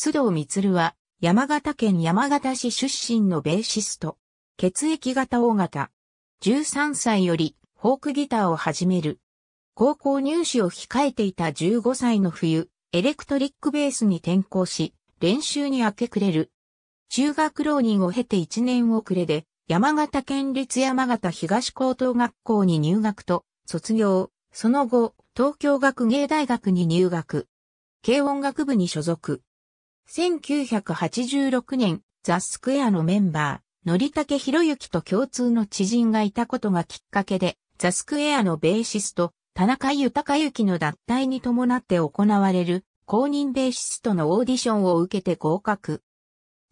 須藤光は、山形県山形市出身のベーシスト。血液型大型。13歳より、フォークギターを始める。高校入試を控えていた15歳の冬、エレクトリックベースに転校し、練習に明け暮れる。中学浪人を経て1年遅れで、山形県立山形東高等学校に入学と、卒業、その後、東京学芸大学に入学。軽音楽部に所属。1986年、ザ・スクエアのメンバー、のりたけひろゆきと共通の知人がいたことがきっかけで、ザ・スクエアのベーシスト、田中豊之の脱退に伴って行われる、公認ベーシストのオーディションを受けて合格。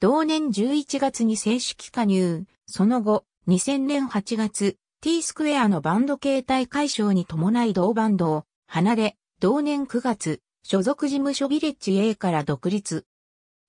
同年11月に正式加入、その後、2000年8月、T スクエアのバンド形態解消に伴い同バンドを離れ、同年9月、所属事務所ビレッジ A から独立。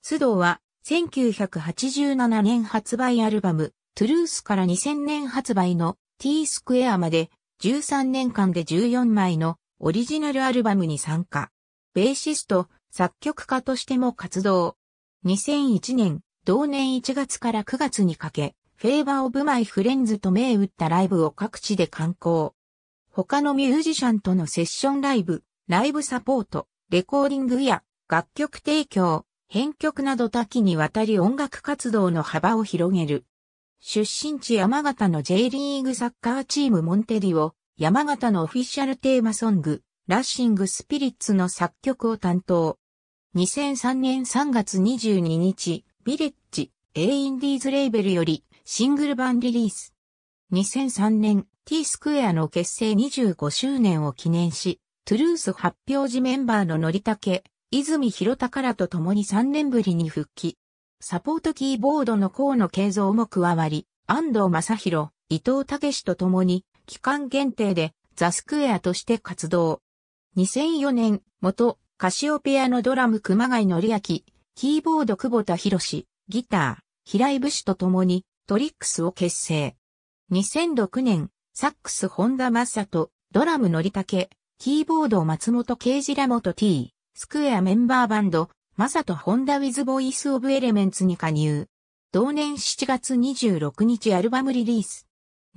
須藤は、1987年発売アルバム、トゥルースから2000年発売の T スクエアまで13年間で14枚のオリジナルアルバムに参加。ベーシスト、作曲家としても活動。2001年、同年1月から9月にかけ、フェーバーオブマイフレンズと銘打ったライブを各地で観光。他のミュージシャンとのセッションライブ、ライブサポート、レコーディングや楽曲提供、編曲など多岐にわたり音楽活動の幅を広げる。出身地山形の J リーグサッカーチームモンテリオ、山形のオフィシャルテーマソング、ラッシングスピリッツの作曲を担当。2003年3月22日、ビレッジ、A インディーズレーベルよりシングル版リリース。2003年、T スクエアの結成25周年を記念し、トゥルース発表時メンバーののりたけ、泉広宝と共に3年ぶりに復帰。サポートキーボードの河野慶三も加わり、安藤正宏、伊藤武と共に、期間限定でザ・スクエアとして活動。2004年、元、カシオペアのドラム熊谷則明、キーボード久保田博史、ギター、平井武士と共に、トリックスを結成。2006年、サックス本田正人、ドラムたけ、キーボード松本慶次ら元 T、スクエアメンバーバンド、マサとホンダウィズボイスオブエレメンツに加入。同年7月26日アルバムリリース。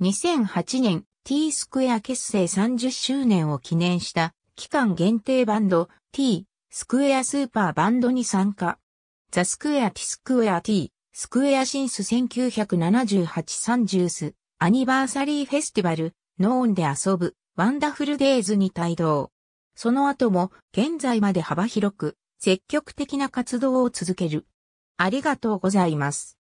2008年 T スクエア結成30周年を記念した期間限定バンド T スクエアスーパーバンドに参加。ザ・スクエア・ティスクエア・ティスクエア・シンス1978-30スアニバーサリーフェスティバルノーンで遊ぶワンダフルデイズに帯同。その後も現在まで幅広く積極的な活動を続ける。ありがとうございます。